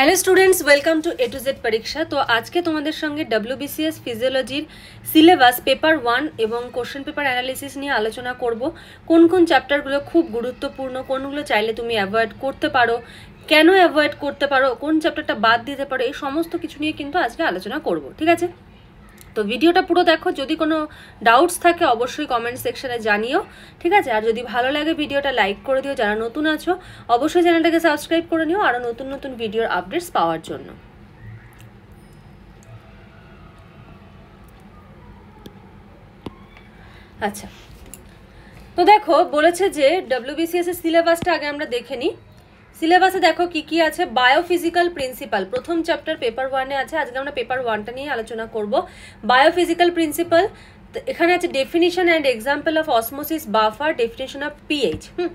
Hello students welcome to A to Z পরীক্ষা তো আজকে তোমাদের সঙ্গে ডাব্লিউবিসিএস ফিজিওলজির সিলেবাস পেপার ওয়ান এবং কোশ্চেন পেপার অ্যানালিসিস নিয়ে আলোচনা করব কোন কোন চ্যাপ্টারগুলো খুব গুরুত্বপূর্ণ কোনগুলো চাইলে তুমি অ্যাভয়েড করতে পারো কেন অ্যাভয়েড করতে পারো কোন চ্যাপ্টারটা বাদ দিতে পারো এই সমস্ত কিছু নিয়ে কিন্তু আজকে আলোচনা করব ঠিক আছে তো ভিডিওটা পুরো দেখো যদি কোনো ডাউটস থাকে অবশ্যই কমেন্ট সেকশানে জানিও ঠিক আছে আর যদি ভালো লাগে ভিডিওটা লাইক করে দিও যারা নতুন আছো অবশ্যই চ্যানেলটাকে সাবস্ক্রাইব করে নিও আরও নতুন নতুন ভিডিওর আপডেটস পাওয়ার জন্য আচ্ছা তো দেখো বলেছে যে ডাব্লিউবিসিএস এর সিলেবাসটা আগে আমরা দেখে নিই সিলেবাসে দেখো কি কি আছে বায়োফিজিক্যাল প্রিন্সিপাল প্রথম চ্যাপ্টার পেপার ওয়ানে আছে আজকে আমরা পেপার ওয়ানটা নিয়ে আলোচনা করব বায়োফিজিক্যাল প্রিন্সিপাল এখানে আছে definition and example of osmosis buffer definition of pH হুম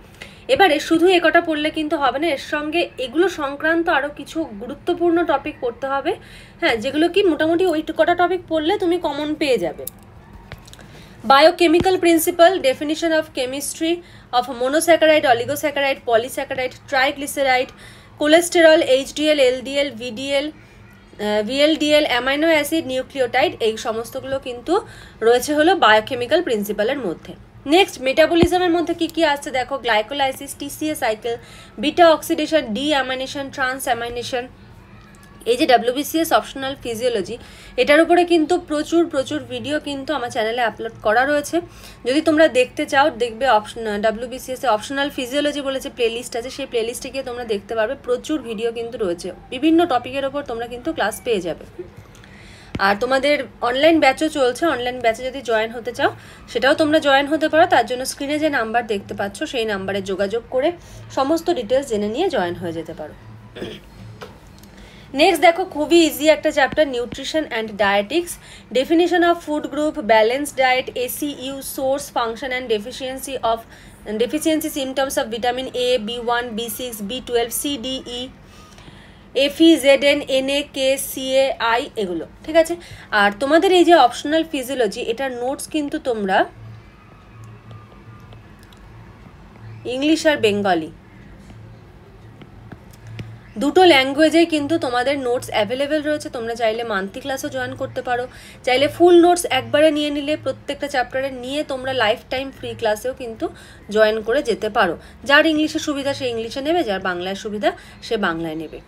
এবারে শুধু একটা পড়লে কিন্তু হবে না এর সঙ্গে এগুলো সংক্রান্ত আরও কিছু গুরুত্বপূর্ণ টপিক পড়তে হবে হ্যাঁ যেগুলো কি মোটামুটি ওই কটা টপিক পড়লে তুমি কমন পেয়ে যাবে biochemical principal definition of chemistry of monosaccharide, oligosaccharide, polysaccharide, triglyceride, cholesterol HDL LDL VDL VLDL amino acid nucleotide এই সমস্তগুলো কিন্তু রয়েছে হলো বায়োকেমিক্যাল প্রিন্সিপালের মধ্যে নেক্সট মেটাবলিজমের মধ্যে কি কি আসছে দেখো glycolysis TCA cycle beta oxidation deamination transamination এই যে ডাব্লিউবিসিএস অপশনাল ফিজিওলজি এটার উপরে কিন্তু প্রচুর প্রচুর ভিডিও কিন্তু আমার চ্যানেলে আপলোড করা রয়েছে যদি তোমরা দেখতে চাও দেখবে অপশন ডাব্লিউবিসিএসে অপশনাল ফিজিওলজি বলে যে প্লেলিস্ট আছে সেই প্লেলিস্টে গিয়ে তোমরা দেখতে পারবে প্রচুর ভিডিও কিন্তু রয়েছে বিভিন্ন টপিকের ওপর তোমরা কিন্তু ক্লাস পেয়ে যাবে আর তোমাদের অনলাইন ব্যাচও চলছে অনলাইন ব্যাচে যদি জয়েন হতে চাও সেটাও তোমরা জয়েন হতে পারো তার জন্য স্ক্রিনে যে নাম্বার দেখতে পাচ্ছ সেই নাম্বারে যোগাযোগ করে সমস্ত ডিটেলস জেনে নিয়ে জয়েন হয়ে যেতে পারো নেক্সট দেখো খুবই ইজি একটা chapter nutrition and dietetics definition of food group balance diet AC U source function and deficiency of deficiency symptoms of vitamin A B one B six B twelve C D E Fe Z N N A K C A I এগুলো ঠিক আছে আর তোমাদের এই যে optional physiology এটার notes কিন্তু তোমরা English আর Bengali দুটো ল্যাঙ্গুয়েজেই কিন্তু তোমাদের নোটস অ্যাভেলেবেল রয়েছে তোমরা চাইলে মান্থলি ক্লাসও জয়েন করতে পারো চাইলে ফুল নোটস একবারে নিয়ে নিলে প্রত্যেকটা চ্যাপ্টারে নিয়ে তোমরা লাইফ টাইম ফ্রি ক্লাসেও কিন্তু জয়েন করে যেতে পারো যার ইংলিশে সুবিধা সে ইংলিশে নেবে যার বাংলায় সুবিধা সে বাংলায় নেবে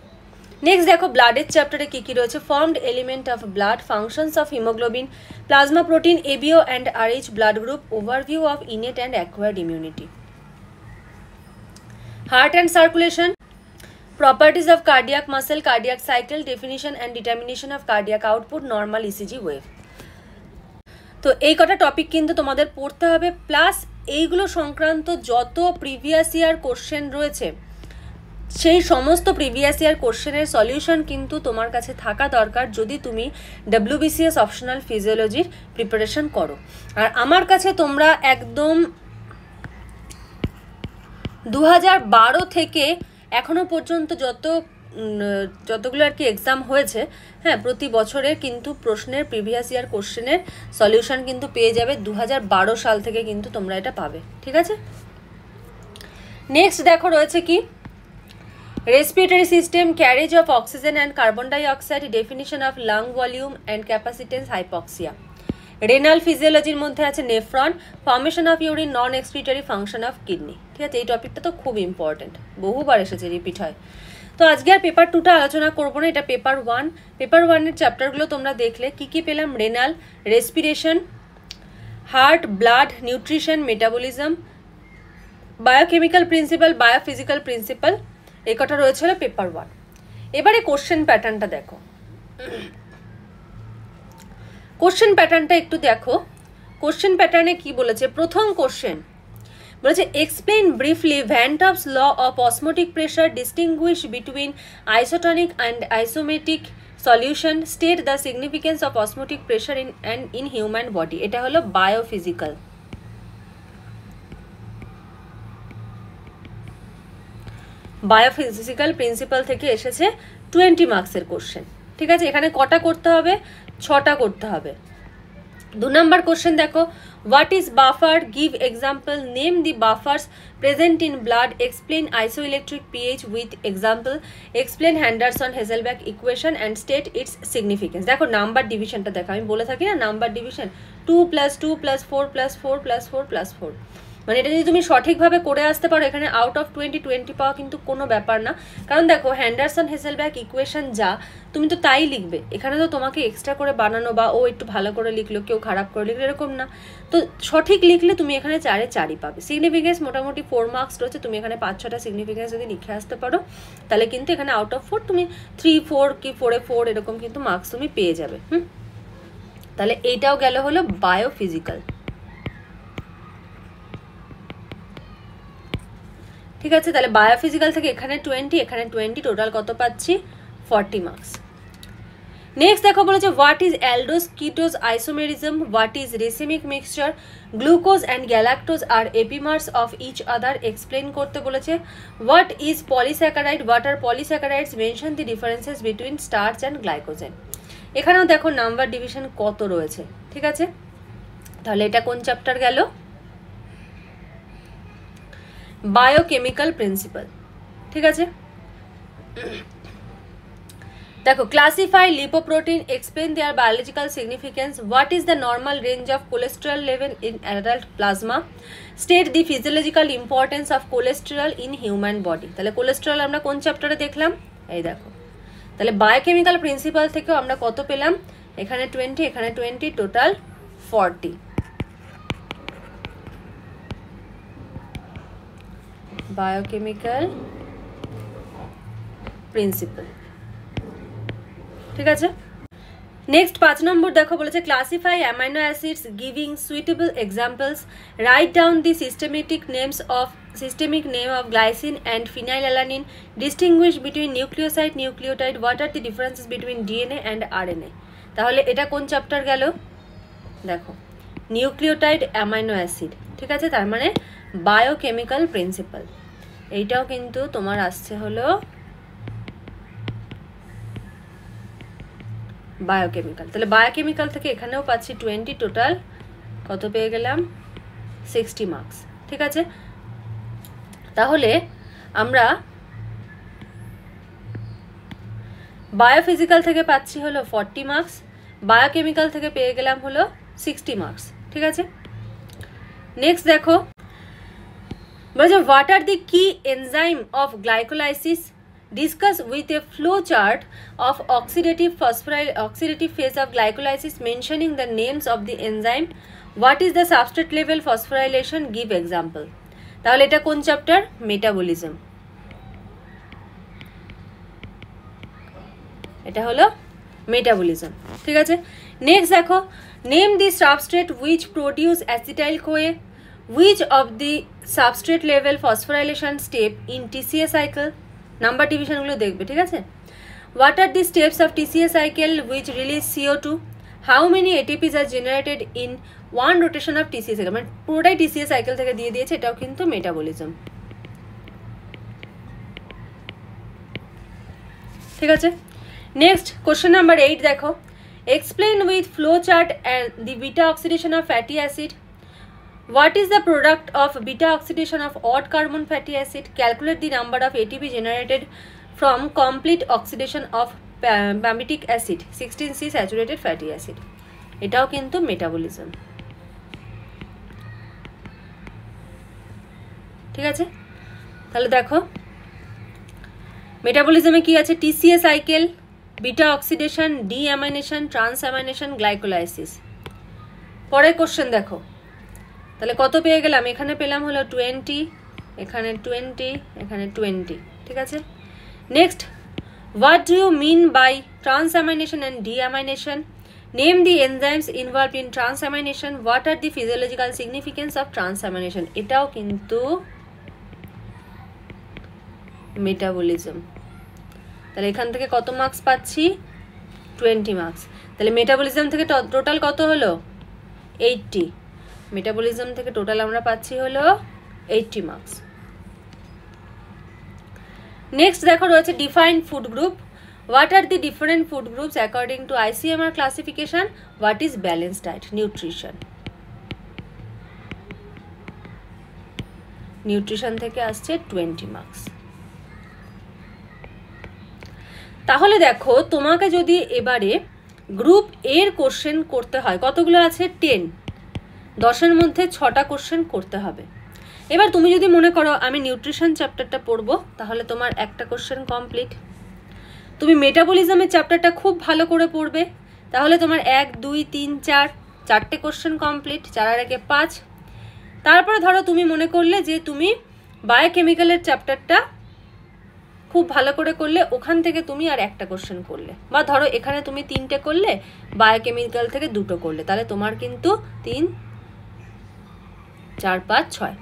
নেক্সট দেখো ব্লাডের চ্যাপ্টারে কী কী রয়েছে formed element of blood functions of haemoglobin plasma protein ABO and Rh blood group overview of innate and acquired immunity heart and circulation Properties of cardiac muscle, cardiac cycle, definition and determination of cardiac output, normal ECG wave. তো এই কটা topic কিন্তু তোমাদের পড়তে হবে plus এইগুলো সংক্রান্ত যত প্রিভিয়াস ইয়ার কোশ্চেন রয়েছে সেই সমস্ত প্রিভিয়াস ইয়ার কোশ্চেনের সলিউশন কিন্তু তোমার কাছে থাকা দরকার যদি তুমি ডাব্লিউবিসিএস অপশনাল ফিজিওলজির প্রিপারেশন করো আর আমার কাছে তোমরা একদম দু থেকে এখনও পর্যন্ত যত যতগুলো আর কি এক্সাম হয়েছে হ্যাঁ প্রতি বছরে কিন্তু প্রশ্নের প্রিভিয়াস ইয়ার কোশ্চেনের সলিউশন কিন্তু পেয়ে যাবে দু সাল থেকে কিন্তু তোমরা এটা পাবে ঠিক আছে নেক্সট দেখো রয়েছে কি respiratory system carriage of oxygen and carbon dioxide definition of lung volume and capacitance hypoxia renal ফিজিওলজির মধ্যে আছে nephron formation of urine non excretory function of kidney ঠিক আছে এই টপিকটা তো খুব ইম্পর্টেন্ট বহুবার এসেছে রিপিট হয় তো আজকে আর পেপার টুটা আলোচনা করবো না এটা পেপার ওয়ান পেপার ওয়ানের চ্যাপ্টারগুলো তোমরা দেখলে কি কি পেলাম renal respiration heart blood nutrition metabolism biochemical principle biophysical principle এ কটা রয়েছিল পেপার ওয়ান এবারে কোশ্চেন প্যাটার্নটা দেখো কোশ্চেন প্যাটার্নটা একটু দেখো কোশ্চেন প্যাটার্নে কি বলেছে প্রথম কোশ্চেন বলেছে explain briefly Van't Hoff's law of osmotic pressure distinguish between isotonic and isometric solution state the significance of osmotic pressure in and in human body এটা হলো বায়োফিজিক্যাল বায়োফিজিক্যাল প্রিন্সিপাল থেকে এসেছে টোয়েন্টি মার্কসের কোশ্চেন ঠিক আছে এখানে কটা করতে হবে ছটা করতে হবে দু নম্বর কোশ্চেন দেখো what is buffer give example name the buffers present in blood explain isoelectric pH with example explain Henderson Hasselbalch equation and state its significance দেখো নাম্বার ডিভিশনটা দেখো আমি বলে থাকি না number division two plus two plus four plus four plus four plus four মানে এটা যদি তুমি সঠিকভাবে করে আসতে পারো এখানে আউট অফ টোয়েন্টি টোয়েন্টি পাওয়া কিন্তু কোনো ব্যাপার না কারণ দেখো হ্যান্ডারসন হেসেলব্যাক ইকুয়েশন যা তুমি তো তাই লিখবে এখানে তো তোমাকে এক্সট্রা করে বানানো বা ও একটু ভালো করে লিখলো কেউ খারাপ করে লিখলো এরকম না তো সঠিক লিখলে তুমি এখানে চারে চারই পাবে সিগনিফিকেন্স মোটামুটি ফোর মার্কস রয়েছে তুমি এখানে পাঁচ ছটা সিগনিফিকেন্স যদি লিখে আসতে পারো তাহলে কিন্তু এখানে আউট অফ ফোর তুমি থ্রি ফোর কি ফোরে ফোর এরকম কিন্তু মার্কস তুমি পেয়ে যাবে হুম তাহলে এইটাও গেল হলো বায়োফিজিক্যাল ঠিক আছে তাহলে বায়োফিজিক্যাল থেকে এখানে টোয়েন্টি এখানে টোয়েন্টি টোটাল কত পাচ্ছি ফর্টি মার্কস নেক্সট দেখো বলেছে what is aldose ketose isomerism what is racemic mixture glucose and galactose are epimers of each other explain করতে বলেছে what is polysaccharide what are polysaccharides mention the differences between starch and glycogen এখানেও দেখো number division কত রয়েছে ঠিক আছে তাহলে এটা কোন চ্যাপ্টার গেল বায়োকেমিক্যাল প্রিন্সিপাল ঠিক আছে দেখো classify lipoprotein explain their biological significance what is the normal range of cholesterol level in adult plasma state the physiological importance of cholesterol in human body তাহলে কোলেস্টেরল আমরা কোন চ্যাপ্টারে দেখলাম এই দেখো তাহলে বায়োকেমিক্যাল প্রিন্সিপাল থেকেও আমরা কত পেলাম এখানে টোয়েন্টি এখানে twenty total forty biochemical principle ঠিক আছে নেক্সট পাঁচ নম্বর দেখো বলেছে classify amino acids giving suitable examples write down the systematic names of systemic systemic glycine and phenylalanine phenylalanine between nucleoside nucleotide nucleotide what are the differences between DNA and RNA তাহলে এটা কোন chapter গেল দেখো nucleotide amino acid ঠিক আছে তার মানে biochemical principal এইটাও কিন্তু তোমার আসছে হলো বায়োকেমিক্যাল তাহলে বায়োকেমিক্যাল থেকে এখানেও পাচ্ছি টোয়েন্টি টোটাল কত পেয়ে গেলাম সিক্সটি মার্কস ঠিক আছে তাহলে আমরা বায়োফিজিক্যাল থেকে পাচ্ছি হলো ফর্টি মার্কস বায়োকেমিক্যাল থেকে পেয়ে গেলাম হলো সিক্সটি মার্কস ঠিক আছে নেক্সট দেখো বলছে what are the key enzyme of glycolysis discuss with a flow chart of oxidative phosphory oxidative phase of glycolysis mentioning the names of the enzyme what is the substrate level phosphorylation give example তাহলে এটা কোন chapter metabolism এটা হলো metabolism ঠিক আছে next দেখো name the substrate which produce acetyl CoA which of the substrate level phosphorylation step in TCA cycle number ডিভিশনগুলো দেখবে ঠিক আছে what are the steps of TCA cycle which release CO two how many ATPs are generated in one rotation of TCA cycle মানে পুরোটাই TCA cycle থেকে দিয়ে দিয়েছে এটাও কিন্তু মেটাবলিজম ঠিক আছে নেক্সট কোশ্চেন নাম্বার এইট দেখো explain with flow chart and the beta oxidation of fatty acid What is the product of beta oxidation of odd carbon fatty acid? Calculate the number of ATP generated from complete oxidation of palmitic acid 16C saturated fatty acid. এটাও কিন্তু metabolism ঠিক আছে তাহলে দেখো মেটাবলিজমে কি আছে TCA cycle beta oxidation deamination transamination glycolysis পরের কোশ্চেন দেখো তাহলে কত পেয়ে গেলাম এখানে পেলাম হলো টোয়েন্টি এখানে টোয়েন্টি এখানে টোয়েন্টি ঠিক আছে next what do you mean by transamination and deamination name the enzymes involve in transamination what are the physiological significance of transamination এটাও কিন্তু মেটাবলিজম তাহলে এখান থেকে কত মার্কস পাচ্ছি টোয়েন্টি মার্কস তাহলে মেটাবলিজম থেকে টোটাল কত হলো এইটটি মেটাবলিজম থেকে টোটাল আমরা পাচ্ছি হলো এইটটি মার্কস নেক্সট দেখো রয়েছে defined food group what are the different food groups according to ICMR classification what is balance diet nutrition nutrition থেকে আসছে টোয়েন্টি মার্কস তাহলে দেখো তোমাকে যদি এবারে গ্রুপ এর কোশ্চেন করতে হয় কতগুলো আছে টেন দশের মধ্যে ছটা কোশ্চেন করতে হবে এবার তুমি যদি মনে করো আমি নিউট্রিশন চ্যাপ্টারটা পড়বো তাহলে তোমার একটা কোশ্চেন কমপ্লিট তুমি মেটাবলিজমের চ্যাপ্টারটা খুব ভালো করে পড়বে তাহলে তোমার এক দুই তিন চার চারটে কোশ্চেন কমপ্লিট চার আর একে পাঁচ তারপরে ধরো তুমি মনে করলে যে তুমি বায়োকেমিক্যালের চ্যাপ্টারটা খুব ভালো করে করলে ওখান থেকে তুমি আর একটা কোশ্চেন করলে বা ধরো এখানে তুমি তিনটে করলে বায়োকেমিক্যাল থেকে দুটো করলে তাহলে তোমার কিন্তু তিন চার পাঁচ ছয়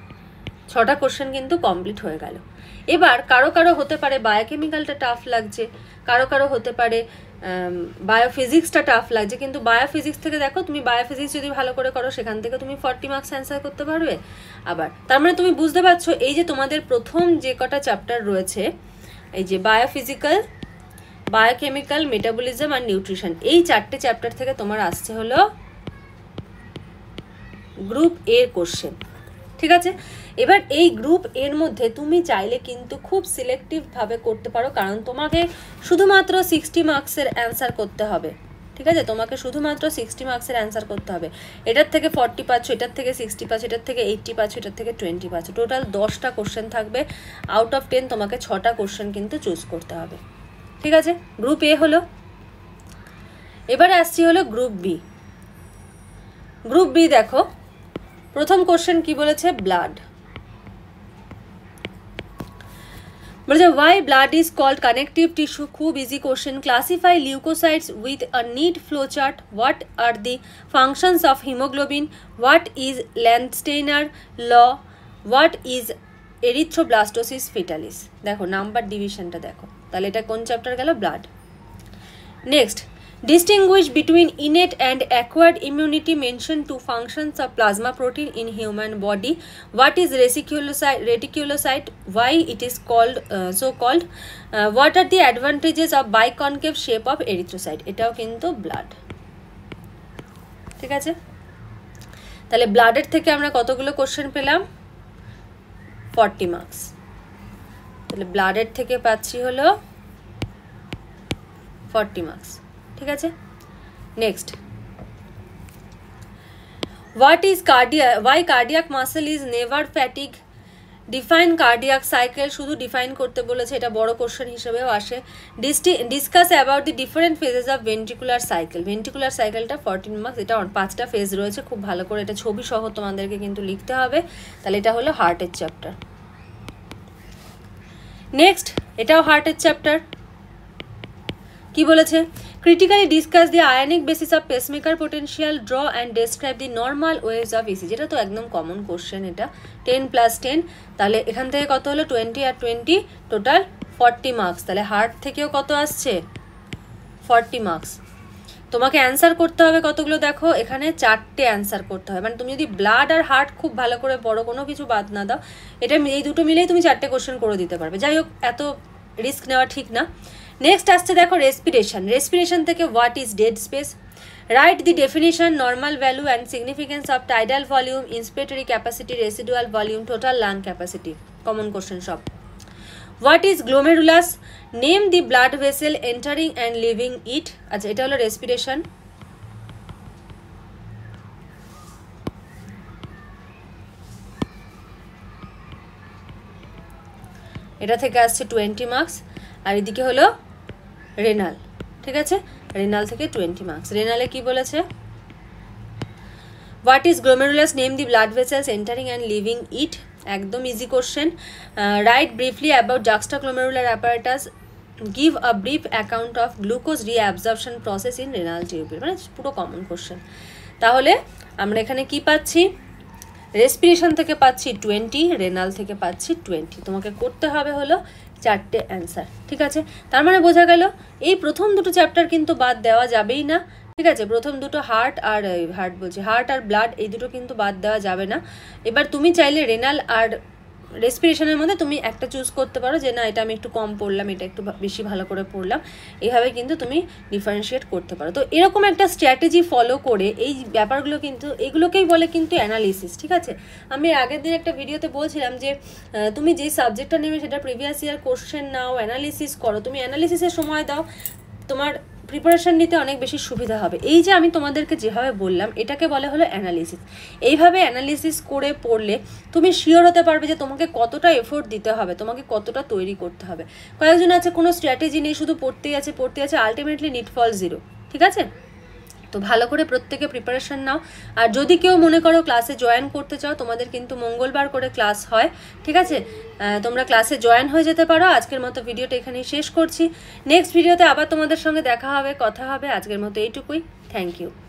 ছটা কোশ্চেন কিন্তু কমপ্লিট হয়ে গেল এবার কারো কারো হতে পারে বায়োকেমিক্যালটা টাফ লাগছে কারো কারো হতে পারে বায়োফিজিক্সটা টাফ লাগছে কিন্তু বায়োফিজিক্স থেকে দেখো তুমি বায়োফিজিক্স যদি ভালো করে করো সেখান থেকে তুমি ফর্টি মার্কস অ্যান্সার করতে পারবে আবার তার মানে তুমি বুঝতে পারছো এই যে তোমাদের প্রথম যে কটা চ্যাপ্টার রয়েছে এই যে বায়োফিজিক্যাল বায়োকেমিক্যাল মেটাবলিজম আর নিউট্রিশন এই চারটে চ্যাপ্টার থেকে তোমার আসছে হলো গ্রুপ এর কোশ্চেন ঠিক আছে এবার এই গ্রুপ এর মধ্যে তুমি চাইলে কিন্তু খুব সিলেক্টিভভাবে করতে পারো কারণ তোমাকে শুধুমাত্র সিক্সটি মার্কসের অ্যান্সার করতে হবে ঠিক আছে তোমাকে শুধুমাত্র সিক্সটি মার্কসের অ্যান্সার করতে হবে এটার থেকে ফর্টি পাচ্ছ এটার থেকে সিক্সটি পাচ্ছ এটার থেকে এইটটি পাচ্ছ এটার থেকে টোয়েন্টি পাচ্ছ টোটাল দশটা কোশ্চেন থাকবে আউট অফ টেন তোমাকে ছটা কোশ্চেন কিন্তু চুজ করতে হবে ঠিক আছে গ্রুপ এ হলো এবারে আসছি হলো গ্রুপ বি গ্রুপ বি দেখো প্রথম কোশ্চেন কি বলেছে ব্লাড বলেছে why blood is called connective tissue খুব easy question classify leucocytes with a neat flowchart what are the functions of haemoglobin what is Landsteiner law what is erythroblastosis fetalis দেখো number ডিভিশনটা দেখো তাহলে এটা কোন চ্যাপ্টার গেল blood next Distinguish between innate and acquired immunity mentioned two functions of plasma protein in human body. What is reticulocyte, reticulocyte why it is called uh, so called, uh, what are the advantages of biconcave shape of erythrocyte, etao kintu blood. thik ache tale blood er theke amra koto gulo question pelam 40 marks tale blood er theke pacchi holo 40 marks ঠিক আছে next what is cardia why cardiac muscle is never fatigue define cardiac cycle শুধু define করতে বলেছে এটা বড় question হিসেবেও আসে discuss about the different phases of ventricular cycle ventricular সাইকেলটা ফর্টিন মার্কস এটা পাঁচটা ফেজ রয়েছে খুব ভালো করে এটা ছবি সহ তোমাদেরকে কিন্তু লিখতে হবে তাহলে এটা হলো হার্টের চ্যাপ্টার নেক্সট এটাও হার্টের চ্যাপ্টার কি বলেছে critically discuss the ionic basis of pacemaker potential draw and describe the normal waves of EC যেটা তো একদম কমন কোশ্চেন এটা টেন প্লাস টেন তাহলে এখান থেকে কত হলো টোয়েন্টি আর টোয়েন্টি টোটাল ফর্টি মার্কস তাহলে হার্ট থেকেও কত আসছে ফর্টি মার্কস তোমাকে অ্যান্সার করতে হবে কতগুলো দেখো এখানে চারটে অ্যান্সার করতে হবে মানে তুমি যদি ব্লাড আর হার্ট খুব ভালো করে পড়ো কোনো কিছু বাদ না দাও এটা এই দুটো মিলেই তুমি চারটে কোশ্চেন করে দিতে পারবে যাই হোক এত রিস্ক নেওয়া ঠিক না নেক্সট আসছে দেখো রেসপিরেশন রেসপিরেশন থেকে what is dead space write the definition normal value and significance of tidal volume inspiratory capacity residual volume total lung capacity common question সব what is glomerulus name the blood vessel entering and leaving it আচ্ছা এটা হলো respiration এটা থেকে আসছে twenty marks আর এদিকে হলো renal ঠিক আছে রেনাল থেকে টোয়েন্টি মার্কস রেনালে কি বলেছে what is glomerulus name the blood vessels entering and leaving it একদম easy question write briefly about juxtaglomerular apparatus give a brief account of glucose reabsorption process in renal টিউবের মানে পুরো common question তাহলে আমরা এখানে কি পাচ্ছি respiration থেকে পাচ্ছি টোয়েন্টি রেনাল থেকে পাচ্ছি টোয়েন্টি তোমাকে করতে হবে হলো চারটে অ্যান্সার ঠিক আছে তার মানে বোঝা গেল এই প্রথম দুটো চ্যাপ্টার কিন্তু বাদ দেওয়া যাবেই না ঠিক আছে প্রথম দুটো হার্ট আর হার্ট বলছি হার্ট আর ব্লাড এই দুটো কিন্তু বাদ দেওয়া যাবে না এবার তুমি চাইলে রেনাল আর রেসপিরেশনের মধ্যে তুমি একটা চুজ করতে পারো যে না এটা আমি একটু কম পড়লাম এটা একটু বেশি ভালো করে পড়লাম এভাবে কিন্তু তুমি ডিফারেন্সিয়েট করতে পারো তো এরকম একটা স্ট্র্যাটেজি ফলো করে এই ব্যাপারগুলো কিন্তু এগুলোকেই বলে কিন্তু অ্যানালিসিস ঠিক আছে আমি আগের দিন একটা ভিডিওতে বলছিলাম যে তুমি যে সাবজেক্টটা নেবে সেটা প্রিভিয়াস ইয়ার কোশ্চেন নাও অ্যানালিসিস করো তুমি অ্যানালিসিসের সময় দাও তোমার প্রিপারেশান নিতে অনেক বেশি সুবিধা হবে এই যে আমি তোমাদেরকে যেভাবে বললাম এটাকে বলে হলো অ্যানালিসিস এইভাবে অ্যানালিসিস করে পড়লে তুমি শিওর হতে পারবে যে তোমাকে কতটা এফোর্ট দিতে হবে তোমাকে কতটা তৈরি করতে হবে কয়েকজন আছে কোনো স্ট্র্যাটেজি নেই শুধু পড়তেই আছে পড়তে আছে আলটিমেটলি নিট ফল জিরো ঠিক আছে তো ভালো করে প্রত্যেকে প্রিপারেশন নাও আর যদি কেউ মনে করো ক্লাসে জয়েন করতে চাও তোমাদের কিন্তু মঙ্গলবার করে ক্লাস হয় ঠিক আছে তোমরা ক্লাসে জয়েন হয়ে যেতে পারো আজকের মতো ভিডিওটা এখানেই শেষ করছি নেক্সট ভিডিওতে আবার তোমাদের সঙ্গে দেখা হবে কথা হবে আজকের মতো এইটুকুই থ্যাংক ইউ